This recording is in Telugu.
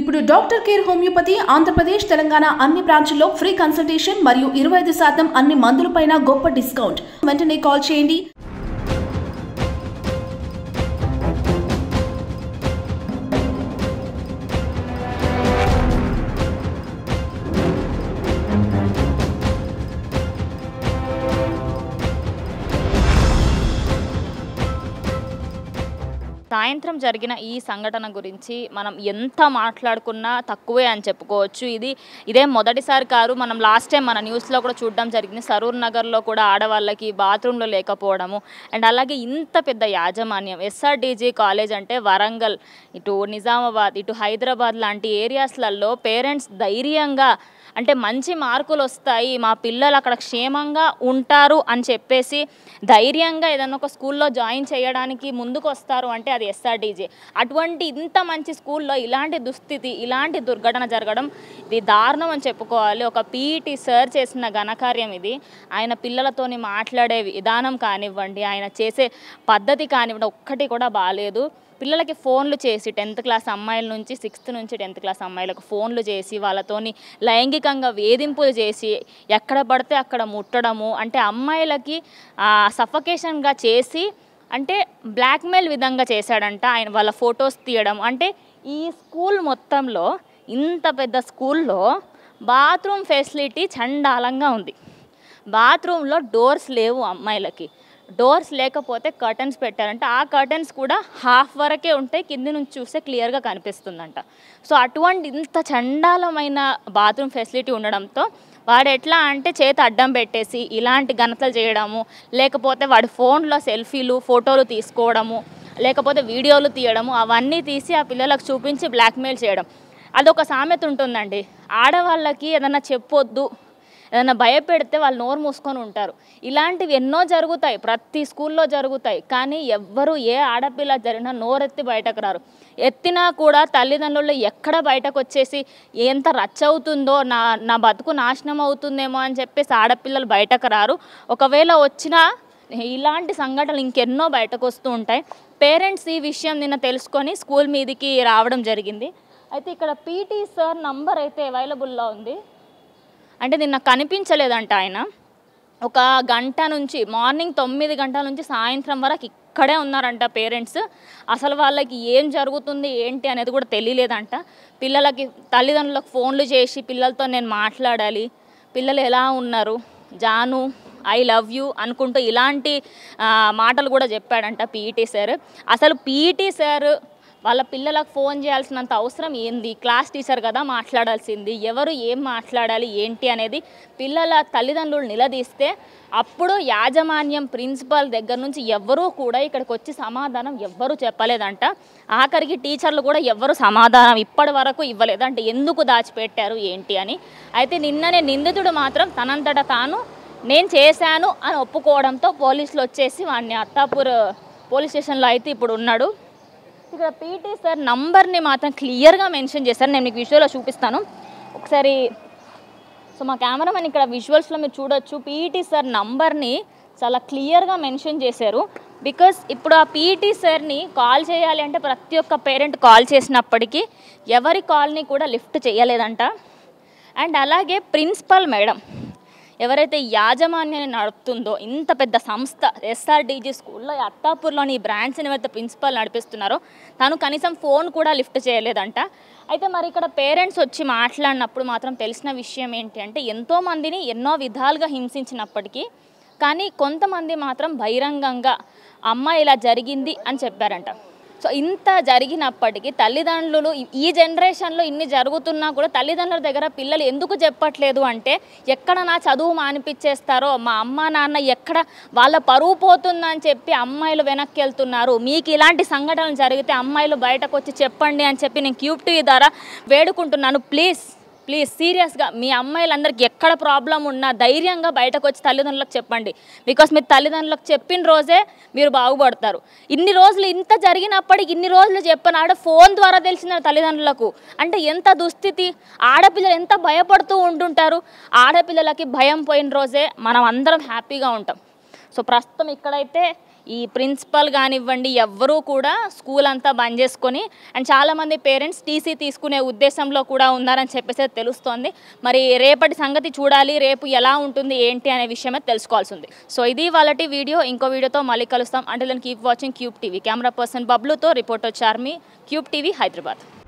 ఇప్పుడు doctor care homeopathy Andhra Pradesh Telangana అన్ని బ్రాంచ్ల్లో ఫ్రీ కన్సల్టేషన్ మరియు ఇరవై ఐదు శాతం అన్ని మందులపైన గొప్ప డిస్కౌంట్ వెంటనే కాల్ చేయండి సాయంత్రం జరిగిన ఈ సంఘటన గురించి మనం ఎంత మాట్లాడుకున్నా తక్కువే అని చెప్పుకోవచ్చు ఇది ఇదే మొదటిసారి కారు మనం లాస్ట్ టైం మన న్యూస్లో కూడా చూడడం జరిగింది సరూర్ నగర్లో కూడా ఆడవాళ్ళకి బాత్రూంలో లేకపోవడము అండ్ అలాగే ఇంత పెద్ద యాజమాన్యం ఎస్ఆర్డీజీ కాలేజ్ అంటే వరంగల్ ఇటు నిజామాబాద్ ఇటు హైదరాబాద్ లాంటి ఏరియాస్లలో పేరెంట్స్ ధైర్యంగా అంటే మంచి మార్కులు వస్తాయి మా పిల్లలు అక్కడ క్షేమంగా ఉంటారు అని చెప్పేసి ధైర్యంగా ఏదైనా ఒక స్కూల్లో జాయిన్ చేయడానికి ముందుకు వస్తారు అంటే అది ఉంటుంది ఎస్ఆర్డీజే అటువంటి ఇంత మంచి స్కూల్లో ఇలాంటి దుస్థితి ఇలాంటి దుర్ఘటన జరగడం ఇది దారుణం అని చెప్పుకోవాలి ఒక పీఈటీ సార్ చేసిన ఘనకార్యం ఇది ఆయన పిల్లలతోని మాట్లాడే విధానం కానివ్వండి ఆయన చేసే పద్ధతి కానివ్వండి ఒక్కటి కూడా బాగాలేదు పిల్లలకి ఫోన్లు చేసి టెన్త్ క్లాస్ అమ్మాయిల నుంచి సిక్స్త్ నుంచి టెన్త్ క్లాస్ అమ్మాయిలకు ఫోన్లు చేసి వాళ్ళతోని లైంగికంగా వేధింపులు చేసి ఎక్కడ పడితే అక్కడ ముట్టడము అంటే అమ్మాయిలకి సఫకేషన్గా చేసి అంటే బ్లాక్మెయిల్ విధంగా చేశాడంట ఆయన వాళ్ళ ఫొటోస్ తీయడం అంటే ఈ స్కూల్ మొత్తంలో ఇంత పెద్ద స్కూల్లో బాత్రూమ్ ఫెసిలిటీ చండాలంగా ఉంది బాత్రూంలో డోర్స్ లేవు అమ్మాయిలకి డోర్స్ లేకపోతే కర్టన్స్ పెట్టారంట ఆ కర్టన్స్ కూడా హాఫ్ వరకే ఉంటాయి కింది నుంచి చూస్తే క్లియర్గా కనిపిస్తుందంట సో అటువంటి ఇంత చండాలమైన బాత్రూమ్ ఫెసిలిటీ ఉండడంతో వాడు ఎట్లా అంటే చేతి అడ్డం పెట్టేసి ఇలాంటి ఘనతలు చేయడము లేకపోతే వాడి ఫోన్లో సెల్ఫీలు ఫోటోలు తీసుకోవడము లేకపోతే వీడియోలు తీయడము అవన్నీ తీసి ఆ పిల్లలకు చూపించి బ్లాక్మెయిల్ చేయడం అదొక సామెత ఉంటుందండి ఆడవాళ్ళకి ఏదైనా చెప్పొద్దు ఏదైనా భయపెడితే వాళ్ళు నోరు మూసుకొని ఉంటారు ఇలాంటివి ఎన్నో జరుగుతాయి ప్రతి స్కూల్లో జరుగుతాయి కానీ ఎవ్వరు ఏ ఆడపిల్ల జరిగినా నోరెత్తి బయటకు రారు ఎత్తినా కూడా తల్లిదండ్రులు ఎక్కడ బయటకు వచ్చేసి ఎంత రచ్చ అవుతుందో నా నా బతుకు నాశనం అవుతుందేమో అని చెప్పేసి ఆడపిల్లలు బయటకు రారు ఒకవేళ వచ్చినా ఇలాంటి సంఘటనలు ఇంకెన్నో బయటకు వస్తూ ఉంటాయి పేరెంట్స్ ఈ విషయం నిన్న తెలుసుకొని స్కూల్ మీదికి రావడం జరిగింది అయితే ఇక్కడ పీటీ సార్ నంబర్ అయితే అవైలబుల్లో ఉంది అంటే నిన్న కనిపించలేదంట ఆయన ఒక గంట నుంచి మార్నింగ్ తొమ్మిది గంటల నుంచి సాయంత్రం వరకు ఇక్కడే ఉన్నారంట పేరెంట్స్ అసలు వాళ్ళకి ఏం జరుగుతుంది ఏంటి అనేది కూడా తెలియలేదంట పిల్లలకి తల్లిదండ్రులకు ఫోన్లు చేసి పిల్లలతో నేను మాట్లాడాలి పిల్లలు ఎలా ఉన్నారు జాను ఐ లవ్ యూ అనుకుంటూ ఇలాంటి మాటలు కూడా చెప్పాడంట పీఈటీ సార్ అసలు పీఈటీ సార్ వాళ్ళ పిల్లలకు ఫోన్ చేయాల్సినంత అవసరం ఏంది క్లాస్ టీచర్ కదా మాట్లాడాల్సింది ఎవరు ఏం మాట్లాడాలి ఏంటి అనేది పిల్లల తల్లిదండ్రులు నిలదీస్తే అప్పుడు యాజమాన్యం ప్రిన్సిపాల్ దగ్గర నుంచి ఎవ్వరూ కూడా ఇక్కడికి వచ్చి సమాధానం ఎవ్వరూ చెప్పలేదంట ఆఖరికి టీచర్లు కూడా ఎవ్వరు సమాధానం ఇప్పటి వరకు ఇవ్వలేదంటే ఎందుకు దాచిపెట్టారు ఏంటి అని అయితే నిన్ననే నిందితుడు మాత్రం తనంతట తాను నేను చేశాను అని ఒప్పుకోవడంతో పోలీసులు వచ్చేసి వాడిని అత్తాపూర్ పోలీస్ స్టేషన్లో అయితే ఇప్పుడు ఉన్నాడు ఇక్కడ పీటీ సార్ నంబర్ని మాత్రం క్లియర్గా మెన్షన్ చేశారు నేను మీకు విజువల్లో చూపిస్తాను ఒకసారి సో మా కెమెరామెన్ ఇక్కడ విజువల్స్లో మీరు చూడొచ్చు పీఈటీ సార్ నంబర్ని చాలా క్లియర్గా మెన్షన్ చేశారు బికాస్ ఇప్పుడు ఆ పీఈటీ సార్ని కాల్ చేయాలి అంటే ప్రతి ఒక్క పేరెంట్ కాల్ చేసినప్పటికీ ఎవరి కాల్ని కూడా లిఫ్ట్ చేయలేదంట అండ్ అలాగే ప్రిన్సిపల్ మేడం ఎవరైతే యాజమాన్యాన్ని నడుపుతుందో ఇంత పెద్ద సంస్థ ఎస్ఆర్డీజీ స్కూల్లో అత్తాపూర్లోని ఈ బ్రాంచ్ని ఎవరైతే ప్రిన్సిపల్ నడిపిస్తున్నారో తను కనీసం ఫోన్ కూడా లిఫ్ట్ చేయలేదంట అయితే మరి ఇక్కడ పేరెంట్స్ వచ్చి మాట్లాడినప్పుడు మాత్రం తెలిసిన విషయం ఏంటి అంటే ఎంతోమందిని ఎన్నో విధాలుగా హింసించినప్పటికీ కానీ కొంతమంది మాత్రం బహిరంగంగా అమ్మాయి ఇలా జరిగింది అని చెప్పారంట సో ఇంత జరిగినప్పటికీ తల్లిదండ్రులు ఈ జనరేషన్లో ఇన్ని జరుగుతున్నా కూడా తల్లిదండ్రుల దగ్గర పిల్లలు ఎందుకు చెప్పట్లేదు అంటే ఎక్కడ నా చదువు మానిపించేస్తారో మా అమ్మ నాన్న ఎక్కడ వాళ్ళ పరువు పోతుందని చెప్పి అమ్మాయిలు వెనక్కి వెళ్తున్నారు మీకు ఇలాంటి సంఘటనలు జరిగితే అమ్మాయిలు బయటకు వచ్చి చెప్పండి అని చెప్పి నేను క్యూబ్ టీవీ ద్వారా వేడుకుంటున్నాను ప్లీజ్ ప్లీజ్ సీరియస్గా మీ అమ్మాయిలందరికీ ఎక్కడ ప్రాబ్లం ఉన్నా ధైర్యంగా బయటకు వచ్చి తల్లిదండ్రులకు చెప్పండి బికాస్ మీరు తల్లిదండ్రులకు చెప్పిన రోజే మీరు బాగుపడతారు ఇన్ని రోజులు ఇంత జరిగినప్పటికీ ఇన్ని రోజులు చెప్పిన ఆడ ఫోన్ ద్వారా తెలిసిన తల్లిదండ్రులకు అంటే ఎంత దుస్థితి ఆడపిల్లలు ఎంత భయపడుతూ ఉంటుంటారు ఆడపిల్లలకి భయం పోయిన రోజే మనం అందరం హ్యాపీగా ఉంటాం సో ప్రస్తుతం ఇక్కడైతే ఈ ప్రిన్సిపల్ కానివ్వండి ఎవ్వరూ కూడా స్కూల్ అంతా బంద్ చేసుకొని అండ్ చాలామంది పేరెంట్స్ టీసీ తీసుకునే ఉద్దేశంలో కూడా ఉన్నారని చెప్పేసి తెలుస్తోంది మరి రేపటి సంగతి చూడాలి రేపు ఎలా ఉంటుంది ఏంటి అనే విషయమే తెలుసుకోవాల్సి ఉంది సో ఇది వాళ్ళటి వీడియో ఇంకో వీడియోతో మళ్ళీ కలుస్తాం అంటే keep watching Cube TV camera person బబ్లుతో రిపోర్ట్ వచ్చి ఆర్మీ క్యూబ్ టీవీ హైదరాబాద్